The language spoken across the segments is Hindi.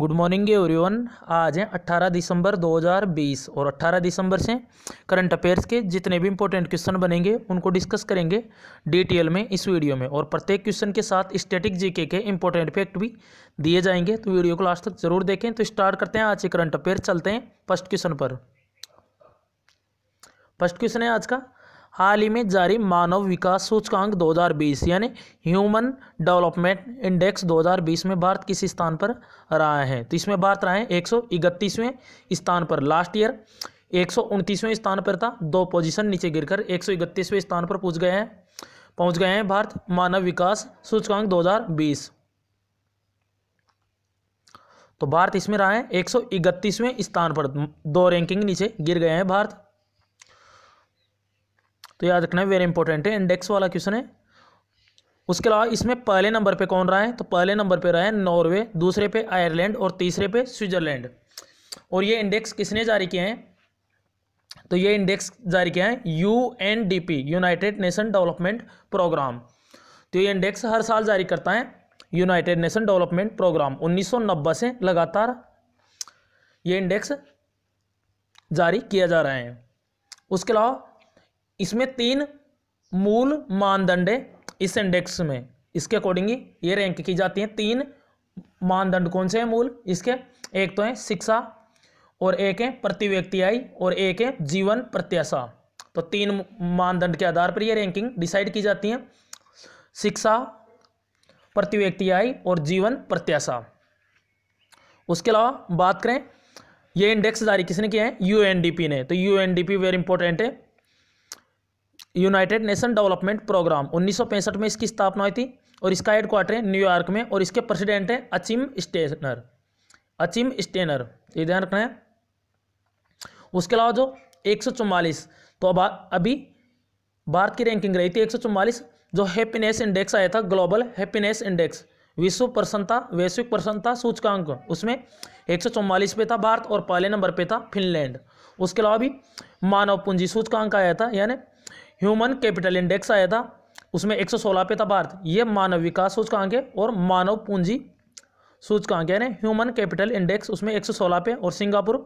गुड मॉर्निंग एवरीवन आज है 18 दिसंबर 2020 और 18 दिसंबर से करंट अफेयर्स के जितने भी इंपॉर्टेंट क्वेश्चन बनेंगे उनको डिस्कस करेंगे डिटेल में इस वीडियो में और प्रत्येक क्वेश्चन के साथ स्टैटिक जीके के इंपॉर्टेंट फैक्ट भी दिए जाएंगे तो वीडियो को लास्ट तक जरूर देखें तो स्टार्ट करते हैं आज के करंट अफेयर चलते हैं फर्स्ट क्वेश्चन पर फर्स्ट क्वेश्चन है आज का हाल ही में जारी मानव विकास सूचकांक 2020 यानी ह्यूमन डेवलपमेंट इंडेक्स 2020 में भारत किस स्थान पर रहा है तो इसमें भारत रहा है एक स्थान पर लास्ट ईयर एक स्थान पर था दो पोजीशन नीचे गिरकर एक स्थान पर पहुंच गए हैं पहुंच गए हैं भारत मानव विकास सूचकांक 2020 तो भारत इसमें रहा है एक स्थान पर दो रैंकिंग नीचे गिर गए हैं भारत तो याद रखना है वेरी इंपॉर्टेंट है इंडेक्स वाला क्वेश्चन है उसके अलावा इसमें पहले नंबर पे कौन रहा है तो पहले नंबर पे रहा है नॉर्वे दूसरे पे आयरलैंड और तीसरे पे स्विट्जरलैंड और ये इंडेक्स किसने जारी किए हैं तो ये इंडेक्स जारी किया है U N D P united nation development programme तो ये इंडेक्स हर साल जारी करता है यूनाइटेड नेशन डेवलपमेंट प्रोग्राम नब्बे से लगातार ये इंडेक्स जारी किया जा रहा है उसके अलावा इसमें तीन मूल मानदंड है इस इंडेक्स में इसके अकॉर्डिंग ये रैंक की जाती है तीन मानदंड कौन से हैं मूल इसके एक तो है शिक्षा और एक है प्रति व्यक्ति आई और एक है जीवन प्रत्याशा तो तीन मानदंड के आधार पर यह रैंकिंग डिसाइड की जाती है शिक्षा प्रति व्यक्ति आई और जीवन प्रत्याशा उसके अलावा बात करें यह इंडेक्स जारी किसने किया है यूएनडीपी ने तो यूएनडीपी वेरी इंपॉर्टेंट है यूनाइटेड नेशन डेवलपमेंट प्रोग्राम उन्नीस में इसकी स्थापना हुई थी और इसका हेडक्वार्टर है न्यूयॉर्क में और इसके प्रेसिडेंट है अचिम स्टेनर अचिम स्टेनर ये ध्यान रखना है उसके अलावा जो एक तो अब अभी भारत की रैंकिंग रही थी एक जो हैप्पीनेस इंडेक्स आया था ग्लोबल हैप्पीनेस इंडेक्स विश्व प्रसन्नता वैश्विक प्रसन्नता सूचकांक उसमें एक पे था भारत और पहले नंबर पे था फिनलैंड उसके अलावा भी मानव पूंजी सूचकांक आया था यानी ह्यूमन कैपिटल इंडेक्स आया था उसमें 116 पे था भारत ये मानव विकास सूचकांक है और मानव पूंजी सूचकांक यानी ह्यूमन कैपिटल इंडेक्स उसमें 116 पे और सिंगापुर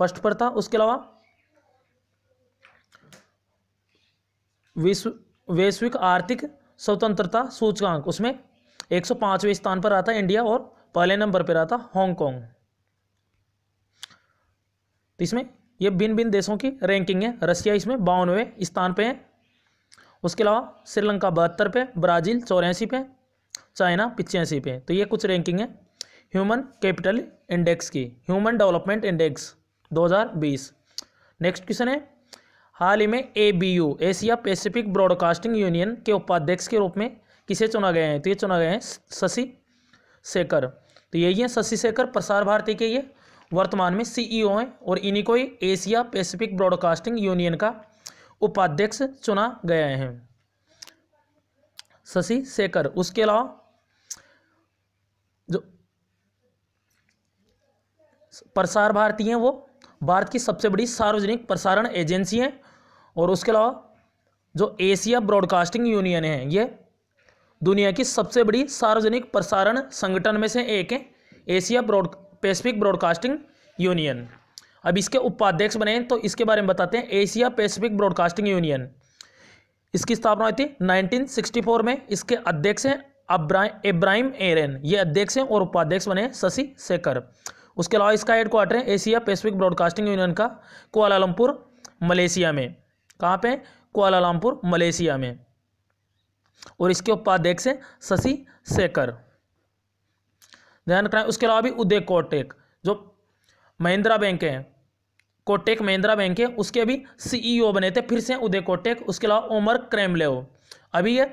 फर्स्ट पर था उसके अलावा विश्व वैश्विक आर्थिक स्वतंत्रता सूचकांक उसमें एक स्थान पर आता इंडिया और पहले नंबर पर आता हांगकॉन्ग तो इसमें ये भिन्न भिन्न देशों की रैंकिंग है रसिया इसमें बावनवे स्थान पे है उसके अलावा श्रीलंका बहत्तर पे ब्राज़ील चौरासी पे चाइना पिचासी पे तो ये कुछ रैंकिंग है ह्यूमन कैपिटल इंडेक्स की human development index 2020 next question है हाल ही में A B U Asia Pacific broadcasting union के उपाध्यक्ष के रूप में किसे चुना गया है तो ये चुना गए हैं शशि शेखर तो यही है शशि शेखर प्रसार भारती के ये वर्तमान में सीईओ e हैं और इन्हीं को ही एशिया पैसिफिक ब्रॉडकास्टिंग यूनियन का उपाध्यक्ष चुना गया है शशि शेखर उसके अलावा जो प्रसार भारती हैं वो भारत की सबसे बड़ी सार्वजनिक प्रसारण एजेंसी हैं और उसके अलावा जो एशिया ब्रॉडकास्टिंग यूनियन है ये दुनिया की सबसे बड़ी सार्वजनिक प्रसारण संगठन में से एक है Asia broad Pacific broadcasting union अब इसके उपाध्यक्ष बने तो इसके बारे में बताते हैं एशिया पैसिफिक ब्रॉडकास्टिंग यूनियन इसकी स्थापना हुई थी 1964 में इसके अध्यक्ष हैं इब्राहिम एरन ये अध्यक्ष हैं और उपाध्यक्ष बने शशि शेखर उसके अलावा इसका हेडक्वार्टर है एशिया पैसिफिक ब्रॉडकास्टिंग यूनियन का कोलालमपुर मलेशिया में कहाँ पे कोलालमपुर मलेशिया में और इसके उपाध्यक्ष हैं शशि शेखर ध्यान रखना है उसके अलावा भी उदय कोटेक जो महिंद्रा बैंक है कोटेक महिंद्रा बैंक है उसके भी सीईओ e बने थे फिर से उदय कोटेक उसके अलावा ओमर क्रेमलेव अभी ये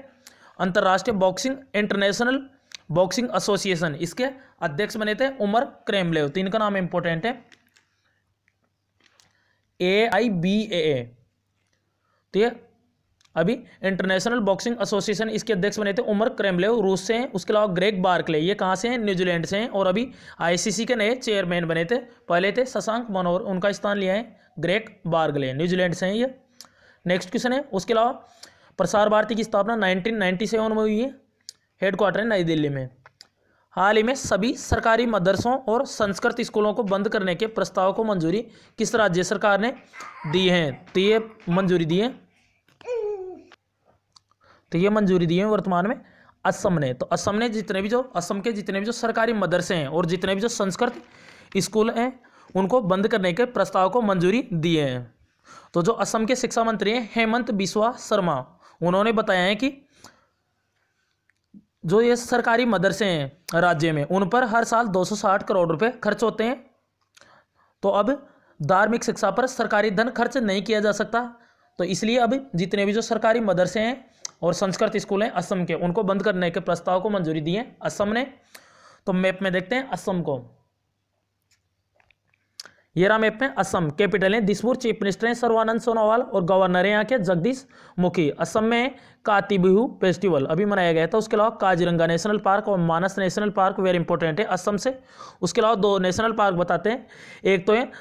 अंतर्राष्ट्रीय बॉक्सिंग इंटरनेशनल बॉक्सिंग एसोसिएशन इसके अध्यक्ष बने थे उमर क्रेमलेव तो इनका नाम इंपॉर्टेंट है ए आई बी ए तो ये अभी इंटरनेशनल बॉक्सिंग एसोसिएशन इसके अध्यक्ष बने थे उमर क्रेमलेव रूस से हैं उसके अलावा ग्रेग बार्कले ये कहाँ से हैं न्यूजीलैंड से हैं और अभी आईसीसी के नए चेयरमैन बने थे पहले थे शशांक मनोहर उनका स्थान लिया है ग्रेग बार्गले न्यूजीलैंड से हैं ये नेक्स्ट क्वेश्चन है उसके अलावा प्रसार भारती की स्थापना नाइनटीन में हुई है हेडक्वार्टर है नई दिल्ली में हाल ही में सभी सरकारी मदरसों और संस्कृत स्कूलों को बंद करने के प्रस्ताव को मंजूरी किस राज्य सरकार ने दी है तो ये मंजूरी दी है तो ये मंजूरी दी है वर्तमान में असम ने तो असम ने जितने भी जो असम के जितने भी जो सरकारी मदरसे हैं और जितने भी जो संस्कृत स्कूल हैं उनको बंद करने के प्रस्ताव को मंजूरी दिए हैं तो जो असम के शिक्षा मंत्री हैं हेमंत बिस्वा शर्मा उन्होंने बताया है कि जो ये सरकारी मदरसे हैं राज्य में उन पर हर साल 260 करोड़ रुपए खर्च होते हैं तो अब धार्मिक शिक्षा पर सरकारी धन खर्च नहीं किया जा सकता तो इसलिए अब जितने भी जो सरकारी मदरसे हैं और संस्कृत स्कूल हैं असम के उनको बंद करने के प्रस्ताव को मंजूरी दी है असम ने तो मैप में देखते हैं असम को ये रहा मैप में असम कैपिटल है दिसपुर चीफ मिनिस्टर हैं सर्वानंद सोनोवाल और गवर्नर हैं यहाँ के जगदीश मुखी असम में काती बिहू फेस्टिवल अभी मनाया गया था उसके अलावा काजीरंगा नेशनल पार्क और Manas national park very important है असम से उसके अलावा दो नेशनल पार्क बताते हैं एक तो है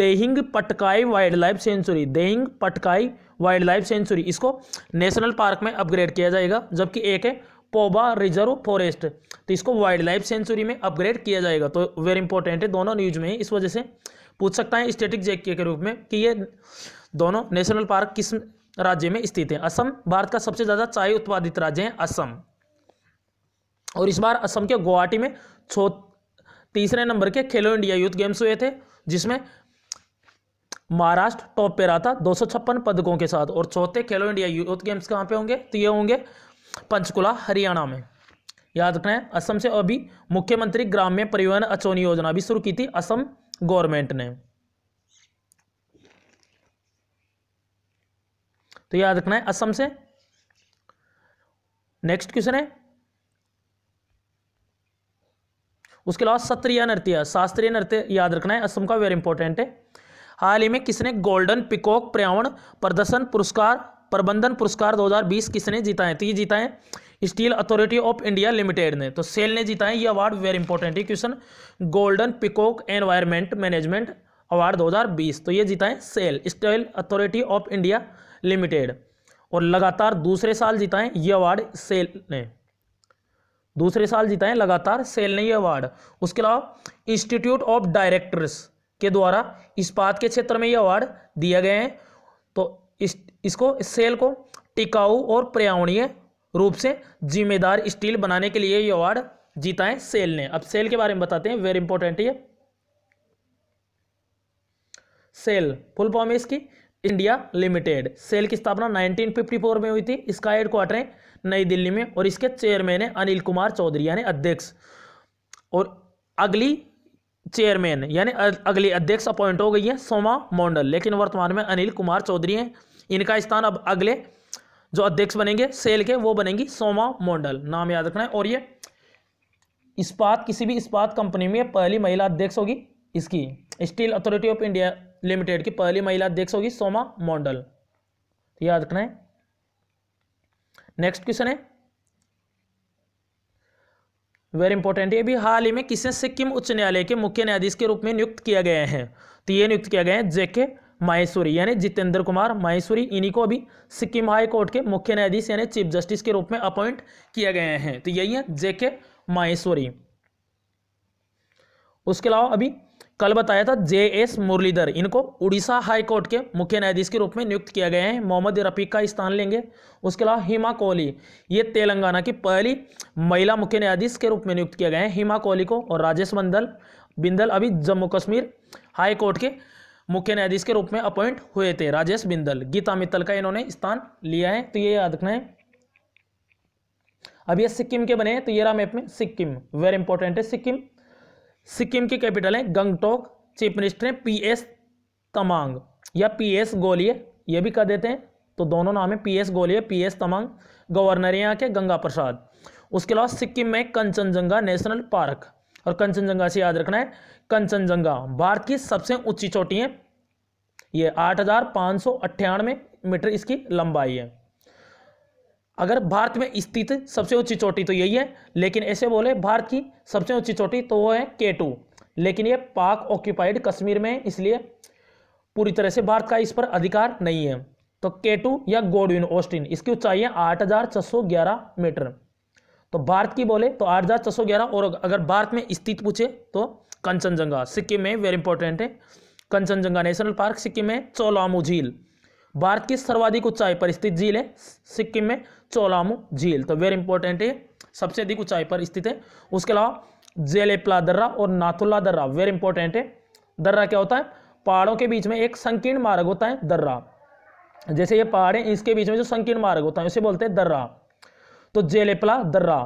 Dehing Patkai wild life sanctuary Dehing Patkai wild life sanctuary इसको नेशनल पार्क में अपग्रेड किया जाएगा जबकि एक है पोबा रिजर्व फॉरेस्ट तो इसको वाइल्ड लाइफ सेंचुरी में अपग्रेड किया जाएगा तो वेरी इंपॉर्टेंट है दोनों न्यूज में इस वजह से पूछ सकता है स्टेटिक जेक के रूप में कि ये दोनों नेशनल पार्क किस राज्य में स्थित है असम भारत का सबसे ज़्यादा चाय उत्पादित राज्य है असम और इस बार असम के गुवाहाटी में छो तीसरे नंबर के खेलो इंडिया यूथ गेम्स हुए थे जिसमें महाराष्ट्र टॉप पे रहा था दो पदकों के साथ और चौथे खेलो इंडिया यूथ गेम्स कहाँ पे होंगे तो ये होंगे पंचकुला हरियाणा में याद रखना है असम से अभी मुख्यमंत्री ग्राम्य परिवहन अचौनी योजना भी शुरू की थी असम गवर्नमेंट ने तो याद रखना है असम से नेक्स्ट क्वेश्चन है उसके अलावा सत्रीय नृत्य शास्त्रीय नृत्य याद रखना है असम का वेरी इंपॉर्टेंट है हाल ही में किसने गोल्डन पिकॉक पर्यावरण प्रदर्शन पुरस्कार प्रबंधन पुरस्कार 2020 किसने जीता है तो ये जीता है steel authority of India limited ने तो सेल ने जीता है ये अवार्ड वेरी इंपॉर्टेंट है question golden peacock environment management award 2020 तो ये जीता है SAIL steel authority of India limited और लगातार दूसरे साल जीता है ये अवार्ड सेल ने दूसरे साल जीता है लगातार सेल ने ये अवार्ड उसके अलावा इंस्टीट्यूट ऑफ डायरेक्टर्स के द्वारा इस्पात के क्षेत्र में ये अवार्ड दिए गए हैं तो इस इसको इस सेल को टिकाऊ और पर्यावरणीय रूप से जिम्मेदार स्टील बनाने के लिए ये अवार्ड जीता है सेल ने अब सेल के बारे में बताते हैं वेरी इंपॉर्टेंट ये सेल फुल फॉर्म इसकी इंडिया लिमिटेड सेल की स्थापना 1954 में हुई थी इसका हेडक्वार्टर है नई दिल्ली में और इसके चेयरमैन है अनिल कुमार चौधरी यानी अध्यक्ष और अगली चेयरमैन यानी अगली अध्यक्ष अपॉइंट हो गई है सोमा मोंडल लेकिन वर्तमान में अनिल कुमार चौधरी हैं इनका स्थान अब अगले जो अध्यक्ष बनेंगे सेल के वो बनेंगी सोमा मोंडल नाम याद रखना है और ये इस्पात किसी भी इस्पात कंपनी में पहली महिला अध्यक्ष होगी इसकी steel authority of India limited की पहली महिला अध्यक्ष होगी सोमा मोंडल याद रखना है नेक्स्ट क्वेश्चन है वेरी इंपॉर्टेंट ये भी हाल ही में किसने सिक्किम उच्च न्यायालय के मुख्य न्यायाधीश के रूप में नियुक्त किया गया है तो ये नियुक्त किया गया है जेके माहेश्वरी यानी जितेंद्र कुमार माहेश्वरी इन्हीं को अभी सिक्किम हाई कोर्ट के मुख्य न्यायाधीश यानी चीफ जस्टिस के रूप में अपॉइंट किया गया है तो यही है जेके माहेश्वरी उसके अलावा अभी कल बताया था जे एस मुरलीधर इनको उड़ीसा हाईकोर्ट के मुख्य न्यायाधीश के रूप में नियुक्त किया गया है मोहम्मद रफीक का स्थान लेंगे उसके अलावा हिमा कोहली ये तेलंगाना की पहली महिला मुख्य न्यायाधीश के रूप में नियुक्त किया गया है हिमा कोहली को और राजेश बंदल बिंदल अभी जम्मू कश्मीर हाईकोर्ट के मुख्य न्यायाधीश के रूप में अपॉइंट हुए थे राजेश बिंदल गीता मित्तल का इन्होंने स्थान लिया है तो ये याद रखना है अब ये सिक्किम के बने हैं तो ये रहा मैप में सिक्किम वेरी इंपॉर्टेंट है सिक्किम सिक्किम की कैपिटल है गंगटोक चीफ मिनिस्टर हैं पी एस तमांग या पी एस गोलिय ये भी कह देते हैं तो दोनों नाम है P S Golay P S Tamang governor यहाँ के गंगा प्रसाद उसके अलावा सिक्किम में कंचनजंगा नेशनल पार्क और कंचनजंगा से याद रखना है कंचनजंगा भारत की सबसे ऊंची चोटी है ये आठ हजार पाँच सौ अट्ठानवे मीटर इसकी लंबाई है अगर भारत में स्थित सबसे ऊंची चोटी तो यही है लेकिन ऐसे बोले भारत की सबसे ऊंची चोटी तो वो है के टू लेकिन ये पाक ऑक्यूपाइड कश्मीर में इसलिए पूरी तरह से भारत का इस पर अधिकार नहीं है तो के टू या गोडविन ऑस्टिन इसकी ऊंचाई है आठ हजार छह सौ ग्यारह मीटर तो भारत की बोले तो आठ हजार छह सौ ग्यारह और अगर भारत में स्थित पूछे तो कंचनजंगा सिक्किम में वेरी इंपॉर्टेंट है कंचनजंगा नेशनल पार्क सिक्किम में चोलामू झील भारत की सर्वाधिक ऊंचाई पर स्थित झील है सिक्किम में चोलामू झील तो वेरी इंपॉर्टेंट है सबसे अधिक ऊंचाई पर स्थित है उसके अलावा जेलेपला दर्रा और नाथुल्ला दर्रा वेरी इंपॉर्टेंट है दर्रा क्या होता है पहाड़ों के बीच में एक संकीर्ण मार्ग होता है दर्रा जैसे ये पहाड़ है इसके बीच में जो संकीर्ण मार्ग होता है उसे बोलते हैं दर्रा तो जेलेपला दर्रा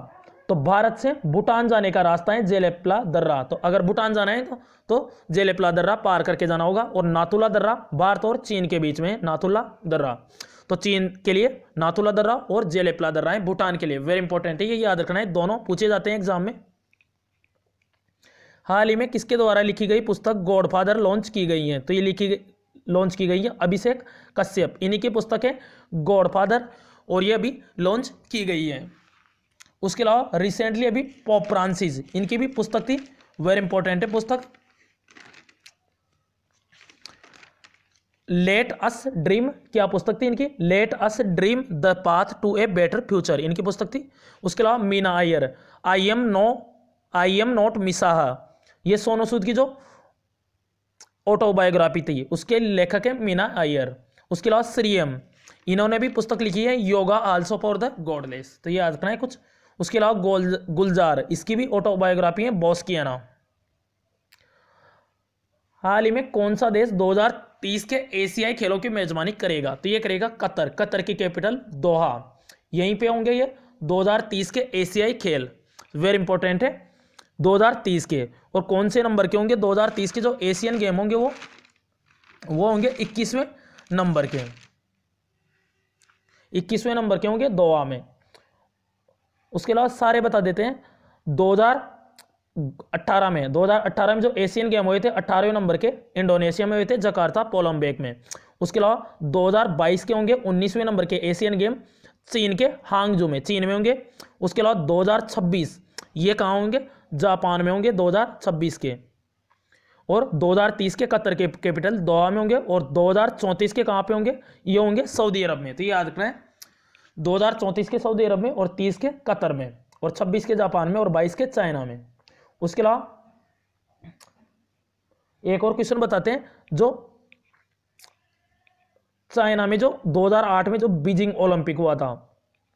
तो भारत से भूटान जाने का रास्ता है जेलेप्ला दर्रा तो अगर भूटान जाना है तो, तो जेलेप्ला दर्रा पार करके जाना होगा और नाथुला दर्रा भारत और चीन के बीच में नाथुला दर्रा तो चीन के लिए नाथुला दर्रा और जेलेप्ला दर्रा है भूटान के लिए वेरी इंपॉर्टेंट है ये याद रखना है दोनों पूछे जाते हैं एग्जाम में हाल ही में किसके द्वारा लिखी गई पुस्तक गॉडफादर लॉन्च की गई है तो ये लिखी लॉन्च की गई है अभिषेक कश्यप इन्हीं की पुस्तक है गॉडफादर और ये अभी लॉन्च की गई है उसके अलावा रिसेंटली अभी पॉप फ्रांसिस इनकी भी पुस्तक थी वेरी इंपॉर्टेंट है पुस्तक लेट अस ड्रीम क्या पुस्तक थी इनकी let us dream the path to a better future इनकी पुस्तक थी उसके अलावा Meena Iyer I am no I am not messiah ये सोनू सूद की जो ऑटोबायोग्राफी थी उसके लेखक है मीना आयर उसके अलावा श्रीएम इन्होंने भी पुस्तक लिखी है yoga also for the godless तो ये याद रखना है कुछ उसके अलावा गुलजार इसकी भी ऑटोबायोग्राफी है बॉस्कियाना हाल ही में कौन सा देश 2030 के एशियाई खेलों की मेजबानी करेगा तो ये करेगा कतर कतर की कैपिटल दोहा यहीं पे होंगे ये 2030 के एशियाई खेल वेरी इंपॉर्टेंट है 2030 के और कौन से नंबर के होंगे 2030 के जो एशियन गेम होंगे वो वो होंगे 21वें नंबर के 21वें नंबर के होंगे दोहा में उसके अलावा सारे बता देते हैं 2018 में 2018 में जो एशियन गेम हुए थे अट्ठारहवें नंबर के इंडोनेशिया में हुए थे जकार्ता पोलम्बेक में उसके अलावा 2022 के होंगे 19वें नंबर के एशियन गेम चीन के हांगजू में चीन में होंगे उसके अलावा 2026 ये कहाँ होंगे जापान में होंगे 2026 के और 2030 के कतर के कैपिटल दोहा में होंगे और 2034 के कहाँ पे होंगे ये होंगे सऊदी अरब में तो ये याद है 2034 के सऊदी अरब में और तीस के कतर में और छब्बीस के जापान में और बाईस के चाइना में उसके अलावा एक और क्वेश्चन बताते हैं जो चाइना में जो 2008 में जो बीजिंग ओलंपिक हुआ था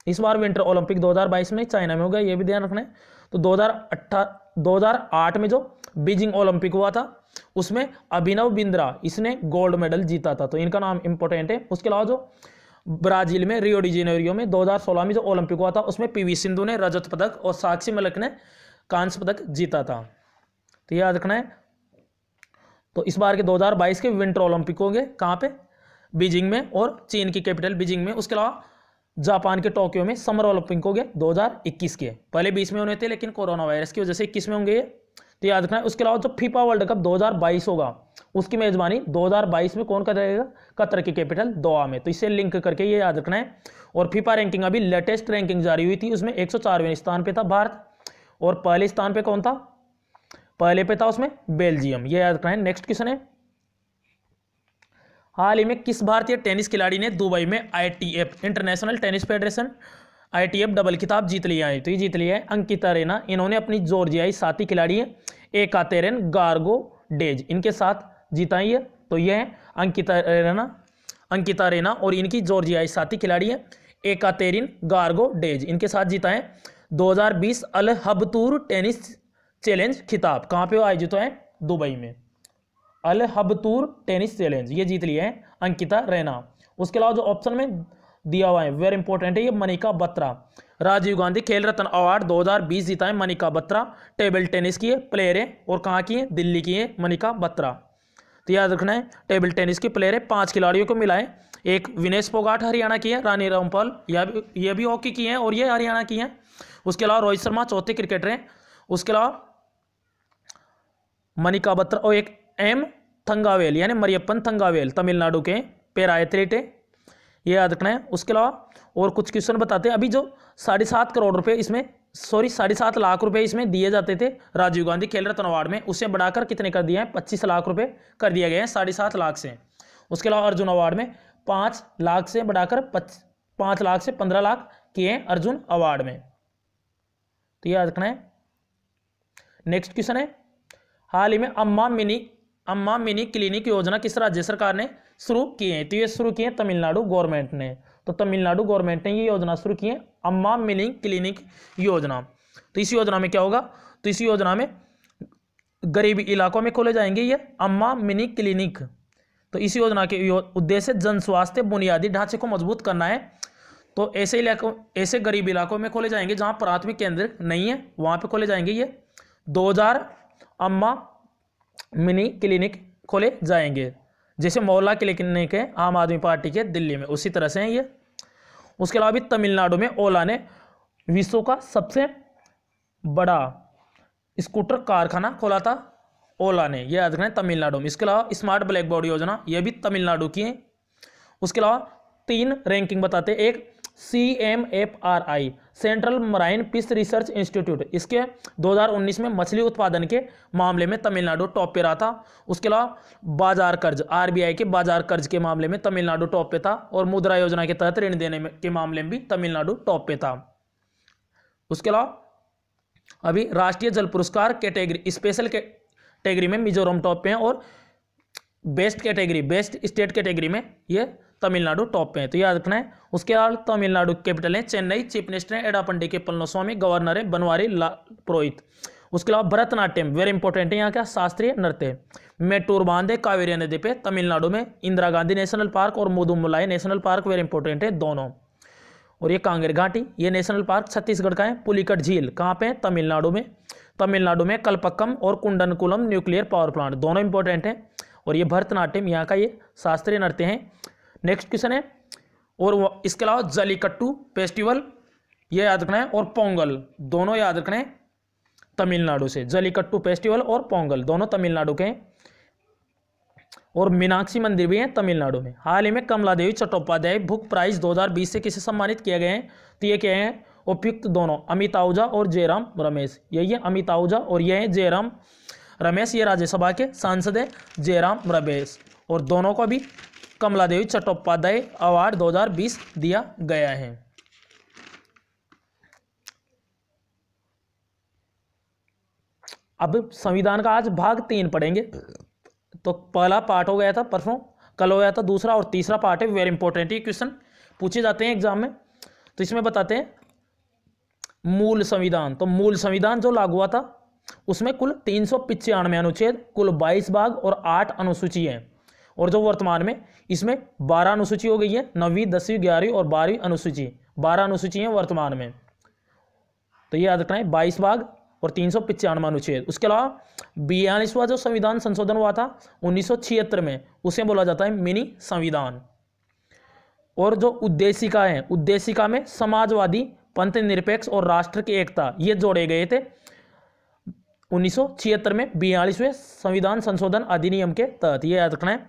इस बार विंटर ओलंपिक 2022 में चाइना में हो गया ये भी ध्यान रखना है तो 2008 2008 में जो बीजिंग ओलंपिक हुआ था उसमें अभिनव बिंद्रा इसने गोल्ड मेडल जीता था तो इनका नाम इंपॉर्टेंट है उसके अलावा जो ब्राजील में रियो जेनेरियो में 2016 में जो ओलंपिक हुआ था उसमें पीवी सिंधु ने रजत पदक और साक्षी मलक ने कांस्य पदक जीता था तो याद रखना है तो इस बार के 2022 के विंटर ओलंपिक होंगे कहाँ पे बीजिंग में और चीन की कैपिटल बीजिंग में उसके अलावा जापान के टोक्यो में समर ओलंपिक होंगे 2021 के पहले बीस में होने थे लेकिन कोरोना वायरस की वजह से इक्कीस में होंगे ये तो याद रखना है उसके अलावा जो फीफा वर्ल्ड कप 2022 होगा उसकी मेज़बानी 2022 में कौन करेगा कतर की कैपिटल दोहा में तो इसे लिंक करके ये याद रखना है और फीफा रैंकिंग अभी लेटेस्ट रैंकिंग जारी हुई थी उसमें एक स्थान पर था भारत और पहले स्थान पर कौन था पहले पे था उसमें बेल्जियम ये याद रखना है नेक्स्ट क्वेश्चन है हाल ही में किस भारतीय टेनिस खिलाड़ी ने दुबई में ITF international tennis federation I T F double किताब जीत लिया है तो ये जीत लिया है अंकिता रेना इन्होंने अपनी जॉर्जियाई साथी खिलाड़ी है तेरेन गार्गो डेज इनके साथ जीता ये तो ये है अंकिता रेना अंकिता रेना और इनकी जॉर्जियाई साथी खिलाड़ी है एकातेरिन गार्गो डेज इनके साथ जीता है दो अल हबतूर टेनिस चैलेंज खिताब कहाँ पर आयोजित है दुबई में अल हबतूर टेनिस चैलेंज ये जीत लिया है अंकिता रैना उसके अलावा जो ऑप्शन में दिया हुआ है वेरी इंपॉर्टेंट है ये मनिका बत्रा राजीव गांधी खेल रत्न अवार्ड 2020 जीता है मनिका बत्रा टेबल टेनिस की है प्लेयर है और कहाँ की है दिल्ली की है मनिका बत्रा तो याद रखना है टेबल टेनिस की प्लेयर है पांच खिलाड़ियों को मिला है एक विनेश फोगाट हरियाणा की है रानी रामपाल ये भी हॉकी की है और ये हरियाणा की है उसके अलावा रोहित शर्मा चौथे क्रिकेटर हैं उसके अलावा मनिका बत्रा और एक एम थंगावेल यानी मरियप्पन थंगावेल तमिलनाडु के एथलीट है ये याद रखना है उसके अलावा और कुछ क्वेश्चन बताते हैं अभी जो साढ़े सात करोड़ रुपए इसमें सॉरी साढ़े सात लाख रुपए इसमें दिए जाते थे राजीव गांधी खेल रत्न अवार्ड में उसे बढ़ाकर कितने कर दिया है पच्चीस लाख रुपए कर दिया गया है साढ़े सात लाख से उसके अलावा अर्जुन अवार्ड में पाँच लाख से बढ़ाकर पाँच लाख से पंद्रह लाख किए हैं अर्जुन अवार्ड में तो याद रखना है नेक्स्ट क्वेश्चन है हाल ही में अम्मा मिनी अम्मा मिनी क्लिनिक योजना किस राज्य सरकार ने शुरू किए हैं तो ये शुरू किए तमिलनाडु गवर्नमेंट ने तो तमिलनाडु गवर्नमेंट ने ये योजना शुरू की है अम्मा मिलिंग क्लिनिक योजना तो इस योजना में क्या होगा तो इस योजना में गरीब इलाकों में खोले जाएंगे ये अम्मा मिनी क्लिनिक तो इस योजना के उद्देश्य जन स्वास्थ्य बुनियादी ढांचे को मजबूत करना है तो ऐसे इलाकों ऐसे गरीब इलाकों में खोले जाएंगे जहां प्राथमिक केंद्र नहीं है वहां पे खोले जाएंगे ये 2000 अम्मा मिनी क्लिनिक खोले जाएंगे जैसे मौला के लेकिन के आम आदमी पार्टी के दिल्ली में उसी तरह से हैं ये उसके अलावा भी तमिलनाडु में ओला ने विश्व का सबसे बड़ा स्कूटर कारखाना खोला था ओला ने यह याद रखना तमिलनाडु में इसके अलावा स्मार्ट ब्लैक बोर्ड योजना यह भी तमिलनाडु की है उसके अलावा तीन रैंकिंग बताते एक C M F R I central marine fish research institute इसके 2019 में मछली उत्पादन के मामले में तमिलनाडु टॉप पे रहा था उसके अलावा बाजार कर्ज आरबीआई के बाजार कर्ज के मामले में तमिलनाडु टॉप पे था और मुद्रा योजना के तहत ऋण देने के मामले में भी तमिलनाडु टॉप पे था उसके अलावा अभी राष्ट्रीय जल पुरस्कार कैटेगरी स्पेशल कैटेगरी में मिजोरम टॉप पे हैं और best category best state category में ये तमिलनाडु टॉप पे है तो याद रखना है उसके बाद तमिलनाडु कैपिटल है चेन्नई चीफ मिनिस्टर है एडापंडी के पल्लोस्वामी गवर्नर है बनवारी पुरोहित उसके अलावा भरतनाट्यम वेरी इंपॉर्टेंट है यहाँ का शास्त्रीय नृत्य मेटूर बांध है नदी पे तमिलनाडु में इंदिरा गांधी नेशनल पार्क और Mudumalai national park very important है दोनों और ये कांगेर घाटी ये नेशनल पार्क छत्तीसगढ़ का है पुलिकट झील कहाँ पे है तमिलनाडु में तमिलनाडु में कलपक्कम और कुंडनकुलम न्यूक्लियर पावर प्लांट दोनों इंपॉर्टेंट हैं और ये भरतनाट्यम यहाँ का ये शास्त्रीय नृत्य हैं नेक्स्ट क्वेश्चन है और इसके अलावा जलीकट्टू फेस्टिवल ये याद रखना है और पोंगल दोनों याद रखना है तमिलनाडु से जलीकट्टू फेस्टिवल और पोंगल दोनों तमिलनाडु के हैं और मीनाक्षी मंदिर भी है तमिलनाडु में हाल ही में कमला देवी चट्टोपाध्याय बुक प्राइज 2020 से किसे सम्मानित किए गए हैं तो ये क्या है उपयुक्त दोनों अमित आहूजा और जयराम रमेश यही है अमित आहूजा और ये है जयराम रमेश ये राज्यसभा के सांसद है जयराम रमेश और दोनों को भी कमला देवी चट्टोपाध्याय अवार्ड 2020 दिया गया है अब संविधान का आज भाग तीन पढ़ेंगे तो पहला पार्ट हो गया था परसों कल हो गया था दूसरा और तीसरा पार्ट है वेरी इंपॉर्टेंट ये क्वेश्चन पूछे जाते हैं एग्जाम में तो इसमें बताते हैं मूल संविधान तो मूल संविधान जो लागू हुआ था उसमें कुल तीन सौ अनुच्छेद कुल बाईस भाग और आठ अनुसूची है और जो वर्तमान में इसमें बारह अनुसूची हो गई है नवीं दसवीं ग्यारहवीं और बारहवीं अनुसूची बारह अनुसूची हैं वर्तमान में तो ये याद रखना है बाईस भाग और तीन सौ पिचानवे अनुच्छेद उसके अलावा बयालीसवा जो संविधान संशोधन हुआ था उन्नीस में उसे बोला जाता है मिनी संविधान और जो उद्देशिका है उद्देशिका में समाजवादी पंथ निरपेक्ष और राष्ट्र की एकता ये जोड़े गए थे छिहत्तर में बयालीसवें संविधान संशोधन अधिनियम के तहत ये याद रखना है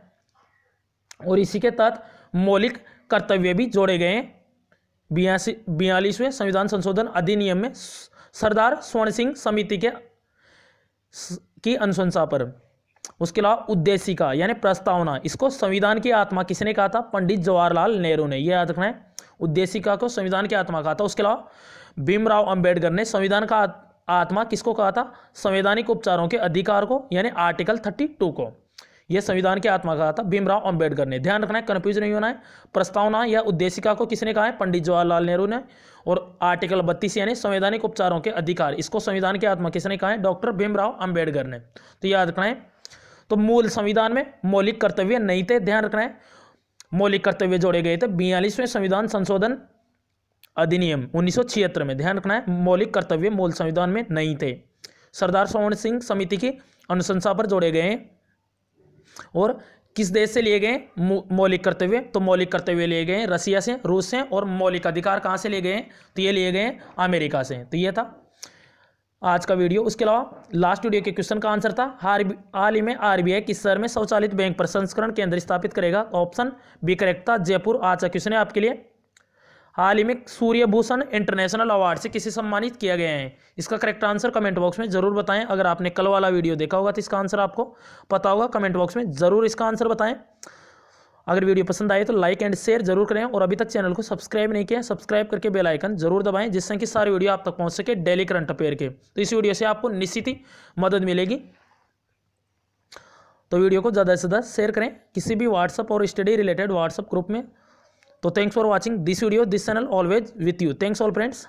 और इसी के तहत मौलिक कर्तव्य भी जोड़े गए हैं बयासी बयालीसवें संविधान संशोधन अधिनियम में सरदार स्वर्ण सिंह समिति के की अनुशंसा पर उसके अलावा उद्देश्य यानी प्रस्तावना इसको संविधान की आत्मा किसने कहा था पंडित जवाहरलाल नेहरू ने यह याद रखना है उद्देशिका को संविधान की आत्मा कहा था उसके अलावा भीमराव अंबेडकर ने संविधान का आत्मा किसको कहा था संवैधानिक उपचारों के अधिकार को यानी आर्टिकल थर्टी टू को यह संविधान के आत्मा कहा था भीमराव अंबेडकर ने ध्यान रखना है कंफ्यूज नहीं होना है प्रस्तावना या उद्देशिका को किसने कहा है पंडित जवाहरलाल नेहरू ने और आर्टिकल बत्तीस यानी संवैधानिक उपचारों के अधिकार इसको संविधान की आत्मा किसने कहा है डॉक्टर भीमराव अंबेडकर ने तो याद रखना है तो मूल संविधान में मौलिक कर्तव्य नहीं थे ध्यान रखना है मौलिक कर्तव्य जोड़े गए थे बयालीसवें संविधान संशोधन अधिनियम उन्नीस में ध्यान रखना है मौलिक कर्तव्य मूल संविधान में नहीं थे सरदार सोहन सिंह समिति की अनुशंसा पर जोड़े गए हैं और किस देश से लिए गए मौलिक करते हुए तो मौलिक करते हुए लिए गए रसिया से रूस से और मौलिक अधिकार कहाँ से लिए गए तो ये लिए गए अमेरिका से तो ये था आज का वीडियो उसके अलावा लास्ट वीडियो के क्वेश्चन का आंसर था हाल ही में आरबीआई किस शहर में स्वचालित बैंक प्रसंस्करण केंद्र स्थापित करेगा ऑप्शन बी करेक्ट था जयपुर आज का क्वेश्चन है आपके लिए हाल ही में सूर्य भूषण इंटरनेशनल अवार्ड से किसे सम्मानित किया गया है इसका करेक्ट आंसर कमेंट बॉक्स में जरूर बताएं अगर आपने कल वाला वीडियो देखा होगा तो इसका आंसर आपको पता होगा कमेंट बॉक्स में जरूर इसका आंसर बताएं अगर वीडियो पसंद आए तो लाइक एंड शेयर जरूर करें और अभी तक चैनल को सब्सक्राइब नहीं किया सब्सक्राइब करके बेल आइकन जरूर दबाएं जिससे कि सारे वीडियो आप तक पहुंच सके डेली करंट अफेयर के तो इस वीडियो से आपको निश्चित ही मदद मिलेगी तो वीडियो को ज़्यादा से ज़्यादा शेयर करें किसी भी व्हाट्सअप और स्टडी रिलेटेड व्हाट्सअप ग्रुप में So thanks for watching this video this channel always with you thanks all friends